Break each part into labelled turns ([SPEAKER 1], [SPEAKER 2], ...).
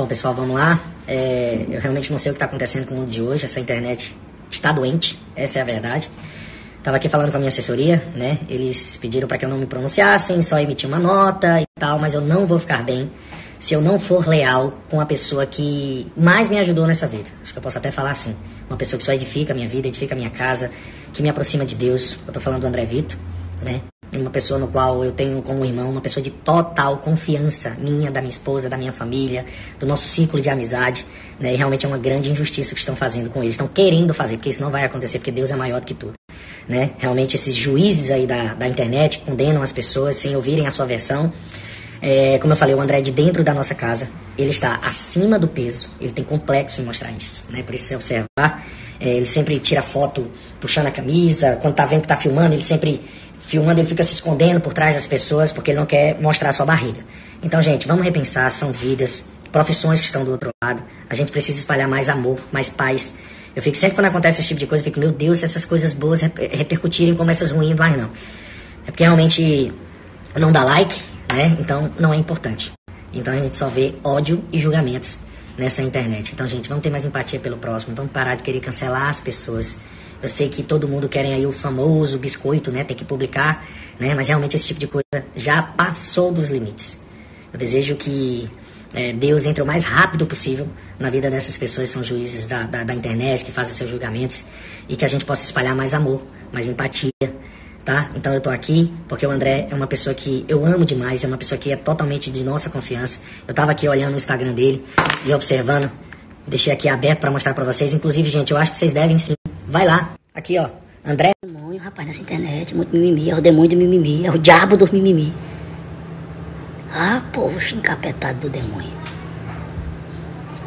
[SPEAKER 1] Bom, pessoal, vamos lá. É, eu realmente não sei o que está acontecendo com o mundo de hoje. Essa internet está doente, essa é a verdade. Estava aqui falando com a minha assessoria, né? Eles pediram para que eu não me pronunciasse, só emitir uma nota e tal, mas eu não vou ficar bem se eu não for leal com a pessoa que mais me ajudou nessa vida. Acho que eu posso até falar assim. Uma pessoa que só edifica a minha vida, edifica a minha casa, que me aproxima de Deus. Eu estou falando do André Vito, né? uma pessoa no qual eu tenho como irmão, uma pessoa de total confiança minha, da minha esposa, da minha família, do nosso ciclo de amizade, né? E realmente é uma grande injustiça o que estão fazendo com eles, estão querendo fazer, porque isso não vai acontecer, porque Deus é maior do que tudo, né? Realmente esses juízes aí da, da internet condenam as pessoas sem ouvirem a sua versão. É, como eu falei, o André é de dentro da nossa casa, ele está acima do peso, ele tem complexo em mostrar isso, né? Por isso você observar, é, ele sempre tira foto puxando a camisa, quando tá vendo que tá filmando, ele sempre filmando, ele fica se escondendo por trás das pessoas porque ele não quer mostrar sua barriga. Então, gente, vamos repensar, são vidas, profissões que estão do outro lado. A gente precisa espalhar mais amor, mais paz. Eu fico sempre quando acontece esse tipo de coisa, eu fico, meu Deus, se essas coisas boas repercutirem como essas ruins, vai não. É porque realmente não dá like, né? Então não é importante. Então a gente só vê ódio e julgamentos nessa internet. Então, gente, vamos ter mais empatia pelo próximo, vamos parar de querer cancelar as pessoas. Eu sei que todo mundo quer aí o famoso biscoito, né? Tem que publicar, né? Mas realmente esse tipo de coisa já passou dos limites. Eu desejo que é, Deus entre o mais rápido possível na vida dessas pessoas que são juízes da, da, da internet, que fazem seus julgamentos, e que a gente possa espalhar mais amor, mais empatia, tá? Então eu tô aqui porque o André é uma pessoa que eu amo demais, é uma pessoa que é totalmente de nossa confiança. Eu tava aqui olhando o Instagram dele e observando, deixei aqui aberto para mostrar para vocês. Inclusive, gente, eu acho que vocês devem sim Vai lá. Aqui, ó. André. Demônio, rapaz, nessa internet, muito mimimi. É o demônio do mimimi. É o diabo dos mimimi. Ah, povo encapetado do demônio.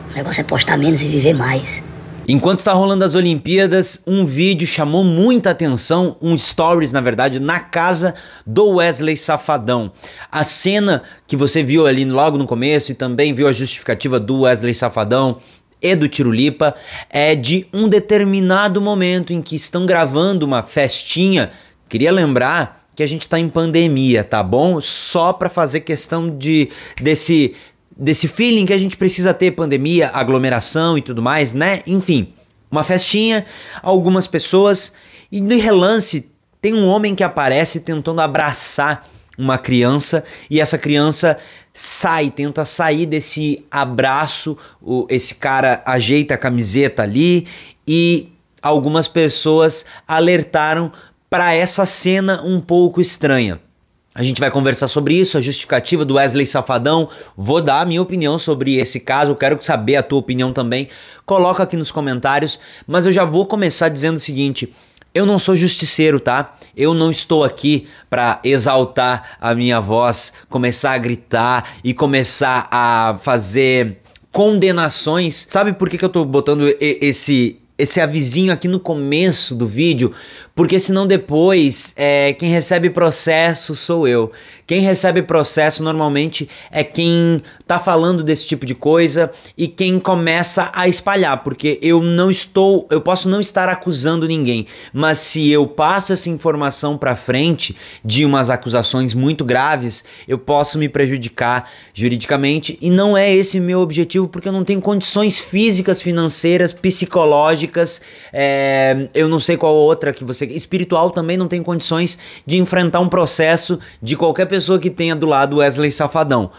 [SPEAKER 1] O negócio é postar menos e viver mais.
[SPEAKER 2] Enquanto está rolando as Olimpíadas, um vídeo chamou muita atenção, um stories, na verdade, na casa do Wesley Safadão. A cena que você viu ali logo no começo e também viu a justificativa do Wesley Safadão e do Tirulipa é de um determinado momento em que estão gravando uma festinha. Queria lembrar que a gente está em pandemia, tá bom? Só para fazer questão de desse desse feeling que a gente precisa ter pandemia, aglomeração e tudo mais, né? Enfim, uma festinha, algumas pessoas e de relance tem um homem que aparece tentando abraçar uma criança e essa criança sai, tenta sair desse abraço, esse cara ajeita a camiseta ali e algumas pessoas alertaram para essa cena um pouco estranha. A gente vai conversar sobre isso, a justificativa do Wesley Safadão. Vou dar a minha opinião sobre esse caso, quero saber a tua opinião também. Coloca aqui nos comentários, mas eu já vou começar dizendo o seguinte: eu não sou justiceiro, tá? Eu não estou aqui para exaltar a minha voz, começar a gritar e começar a fazer condenações. Sabe por que, que eu tô botando esse esse avisinho aqui no começo do vídeo, porque senão depois é, quem recebe processo sou eu. Quem recebe processo normalmente é quem tá falando desse tipo de coisa e quem começa a espalhar, porque eu não estou, eu posso não estar acusando ninguém, mas se eu passo essa informação para frente de umas acusações muito graves, eu posso me prejudicar juridicamente e não é esse meu objetivo porque eu não tenho condições físicas, financeiras, psicológicas, é, eu não sei qual outra que você espiritual também não tem condições de enfrentar um processo de qualquer pessoa que tenha do lado Wesley Safadão.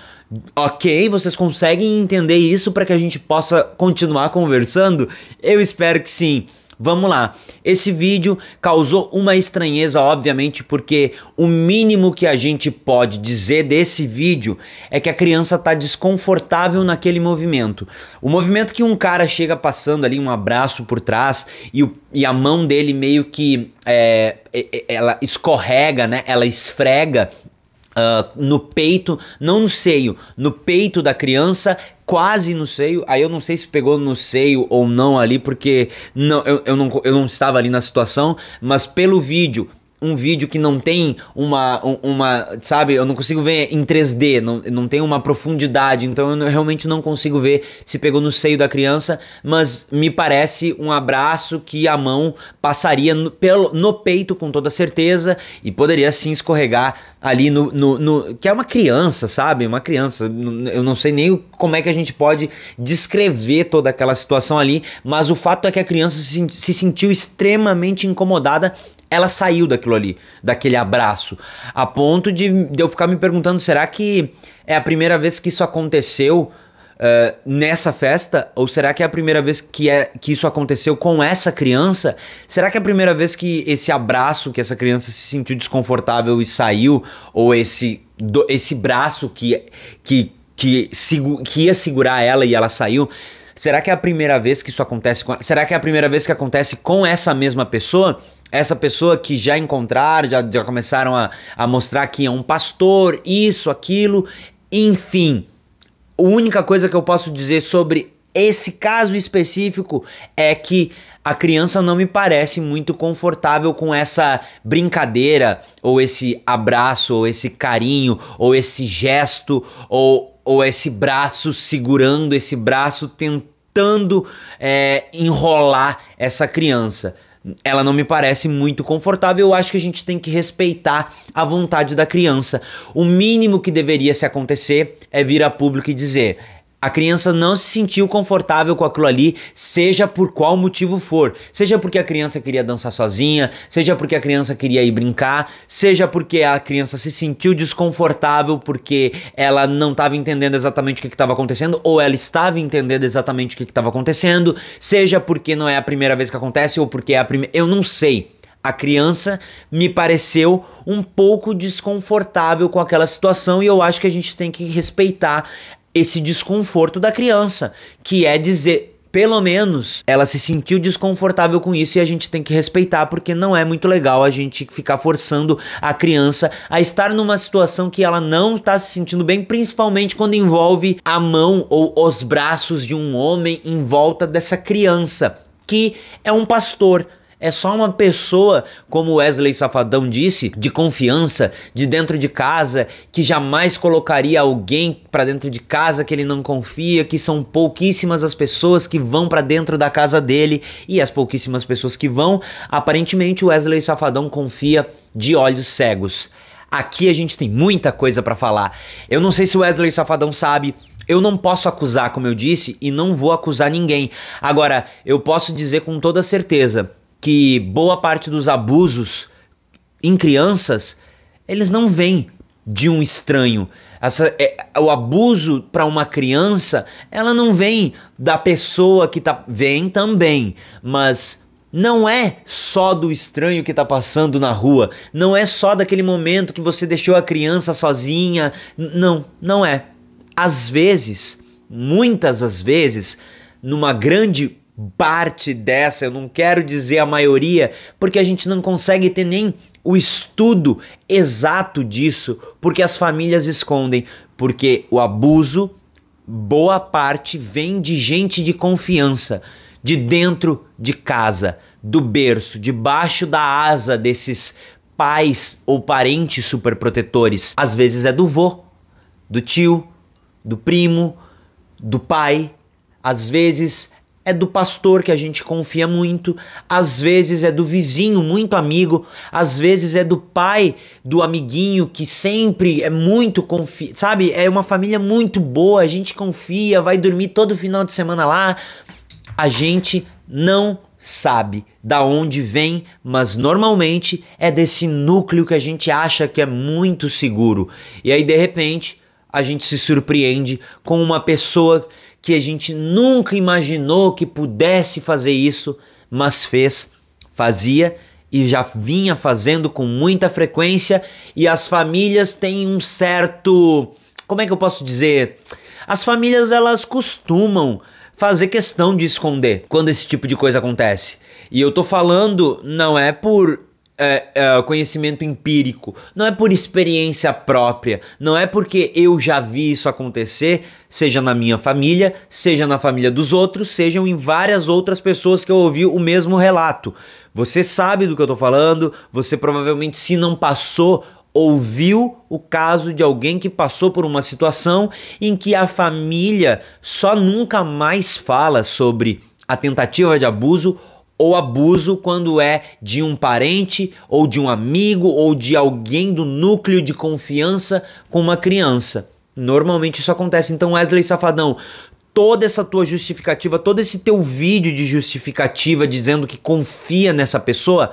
[SPEAKER 2] Ok, vocês conseguem entender isso para que a gente possa continuar conversando? Eu espero que sim. Vamos lá. Esse vídeo causou uma estranheza, obviamente, porque o mínimo que a gente pode dizer desse vídeo é que a criança tá desconfortável naquele movimento. O movimento que um cara chega passando ali, um abraço por trás e, o, e a mão dele meio que é, é, é ela escorrega, né? Ela esfrega Uh, no peito, não no seio, no peito da criança, quase no seio. Aí eu não sei se pegou no seio ou não ali, porque não, eu, eu, não, eu não estava ali na situação, mas pelo vídeo um vídeo que não tem uma, uma sabe, eu não consigo ver em 3D, não, não tem uma profundidade, então eu realmente não consigo ver se pegou no seio da criança, mas me parece um abraço que a mão passaria no, pelo, no peito com toda certeza e poderia sim escorregar ali no, no, no que é uma criança, sabe, uma criança, eu não sei nem como é que a gente pode descrever toda aquela situação ali, mas o fato é que a criança se, se sentiu extremamente incomodada ela saiu daquilo ali, daquele abraço, a ponto de, de eu ficar me perguntando: será que é a primeira vez que isso aconteceu? Uh, nessa festa? Ou será que é a primeira vez que, é, que isso aconteceu com essa criança? Será que é a primeira vez que esse abraço, que essa criança se sentiu desconfortável e saiu? Ou esse, do, esse braço que, que, que, que ia segurar ela e ela saiu? Será que é a primeira vez que isso acontece com. Será que é a primeira vez que acontece com essa mesma pessoa? Essa pessoa que já encontraram, já, já começaram a, a mostrar que é um pastor, isso, aquilo, enfim. A única coisa que eu posso dizer sobre esse caso específico é que a criança não me parece muito confortável com essa brincadeira, ou esse abraço, ou esse carinho, ou esse gesto, ou ou esse braço segurando, esse braço tentando é, enrolar essa criança. Ela não me parece muito confortável. Eu acho que a gente tem que respeitar a vontade da criança. O mínimo que deveria se acontecer é vir a público e dizer: a criança não se sentiu confortável com aquilo ali, seja por qual motivo for. Seja porque a criança queria dançar sozinha, seja porque a criança queria ir brincar, seja porque a criança se sentiu desconfortável porque ela não estava entendendo exatamente o que estava acontecendo ou ela estava entendendo exatamente o que estava acontecendo, seja porque não é a primeira vez que acontece ou porque é a primeira. Eu não sei. A criança me pareceu um pouco desconfortável com aquela situação e eu acho que a gente tem que respeitar esse desconforto da criança, que é dizer, pelo menos ela se sentiu desconfortável com isso e a gente tem que respeitar, porque não é muito legal a gente ficar forçando a criança a estar numa situação que ela não está se sentindo bem, principalmente quando envolve a mão ou os braços de um homem em volta dessa criança, que é um pastor. É só uma pessoa, como Wesley Safadão disse, de confiança, de dentro de casa, que jamais colocaria alguém para dentro de casa que ele não confia, que são pouquíssimas as pessoas que vão para dentro da casa dele e as pouquíssimas pessoas que vão, aparentemente Wesley Safadão confia de olhos cegos. Aqui a gente tem muita coisa para falar. Eu não sei se Wesley Safadão sabe, eu não posso acusar, como eu disse, e não vou acusar ninguém. Agora, eu posso dizer com toda certeza, que boa parte dos abusos em crianças eles não vêm de um estranho. Essa, é, o abuso para uma criança, ela não vem da pessoa que tá. Vem também, mas não é só do estranho que tá passando na rua. Não é só daquele momento que você deixou a criança sozinha. Não, não é. Às vezes, muitas as vezes, numa grande parte dessa, eu não quero dizer a maioria, porque a gente não consegue ter nem o estudo exato disso, porque as famílias escondem, porque o abuso boa parte vem de gente de confiança, de dentro de casa, do berço, debaixo da asa desses pais ou parentes superprotetores. Às vezes é do vô, do tio, do primo, do pai, às vezes é do pastor que a gente confia muito, às vezes é do vizinho muito amigo, às vezes é do pai do amiguinho que sempre é muito confia, sabe? É uma família muito boa, a gente confia, vai dormir todo final de semana lá. A gente não sabe da onde vem, mas normalmente é desse núcleo que a gente acha que é muito seguro. E aí de repente a gente se surpreende com uma pessoa que a gente nunca imaginou que pudesse fazer isso, mas fez, fazia e já vinha fazendo com muita frequência e as famílias têm um certo, como é que eu posso dizer? As famílias elas costumam fazer questão de esconder quando esse tipo de coisa acontece. E eu tô falando não é por é, é, conhecimento empírico, não é por experiência própria, não é porque eu já vi isso acontecer, seja na minha família, seja na família dos outros, sejam em várias outras pessoas que eu ouvi o mesmo relato. Você sabe do que eu tô falando, você provavelmente, se não passou, ouviu o caso de alguém que passou por uma situação em que a família só nunca mais fala sobre a tentativa de abuso ou abuso quando é de um parente ou de um amigo ou de alguém do núcleo de confiança com uma criança. Normalmente isso acontece. Então, Wesley Safadão, toda essa tua justificativa, todo esse teu vídeo de justificativa dizendo que confia nessa pessoa,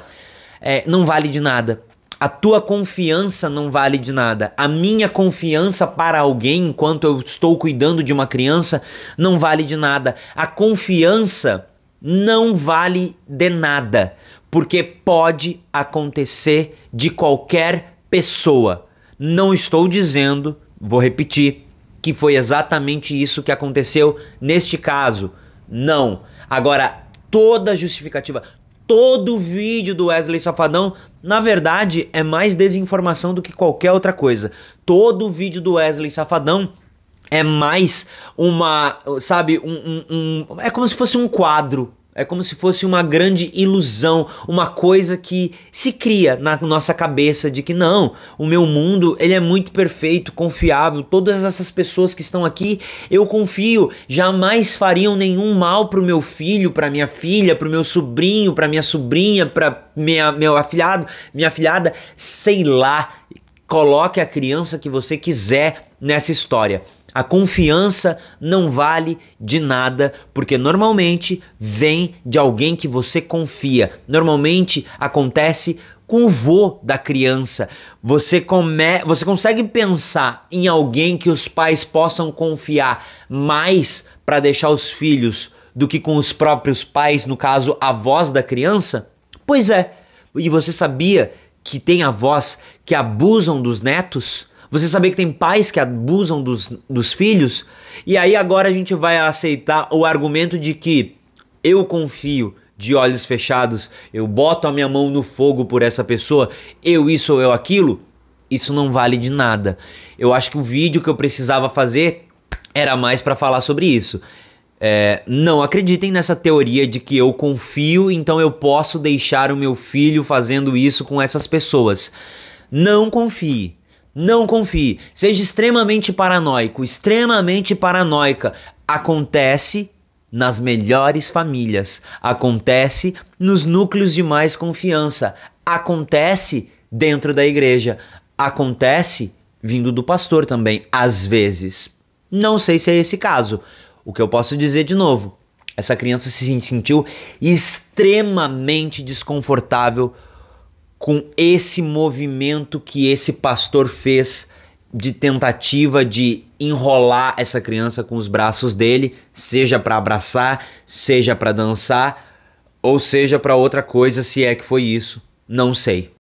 [SPEAKER 2] é, não vale de nada. A tua confiança não vale de nada. A minha confiança para alguém enquanto eu estou cuidando de uma criança não vale de nada. A confiança não vale de nada, porque pode acontecer de qualquer pessoa. Não estou dizendo, vou repetir, que foi exatamente isso que aconteceu neste caso. Não. Agora, toda justificativa, todo vídeo do Wesley Safadão, na verdade, é mais desinformação do que qualquer outra coisa. Todo vídeo do Wesley Safadão é mais uma, sabe, um, um, um, é como se fosse um quadro. É como se fosse uma grande ilusão, uma coisa que se cria na nossa cabeça de que não, o meu mundo ele é muito perfeito, confiável, todas essas pessoas que estão aqui, eu confio, jamais fariam nenhum mal pro meu filho, pra minha filha, pro meu sobrinho, pra minha sobrinha, pra meu afilhado, minha afilhada, sei lá. Coloque a criança que você quiser nessa história. A confiança não vale de nada, porque normalmente vem de alguém que você confia. Normalmente acontece com o vô da criança. Você, come, você consegue pensar em alguém que os pais possam confiar mais para deixar os filhos do que com os próprios pais, no caso, avós da criança? Pois é. E você sabia que tem avós que abusam dos netos? Você saber que tem pais que abusam dos, dos filhos. E aí agora a gente vai aceitar o argumento de que eu confio de olhos fechados, eu boto a minha mão no fogo por essa pessoa, eu isso ou eu aquilo. Isso não vale de nada. Eu acho que o vídeo que eu precisava fazer era mais para falar sobre isso. É, não acreditem nessa teoria de que eu confio, então eu posso deixar o meu filho fazendo isso com essas pessoas. Não confie. Não confie. Seja extremamente paranoico, extremamente paranoica. Acontece nas melhores famílias, acontece nos núcleos de mais confiança, acontece dentro da igreja, acontece vindo do pastor também, às vezes. Não sei se é esse caso. O que eu posso dizer de novo? Essa criança se sentiu extremamente desconfortável com esse movimento que esse pastor fez de tentativa de enrolar essa criança com os braços dele, seja para abraçar, seja para dançar, ou seja para outra coisa, se é que foi isso, não sei.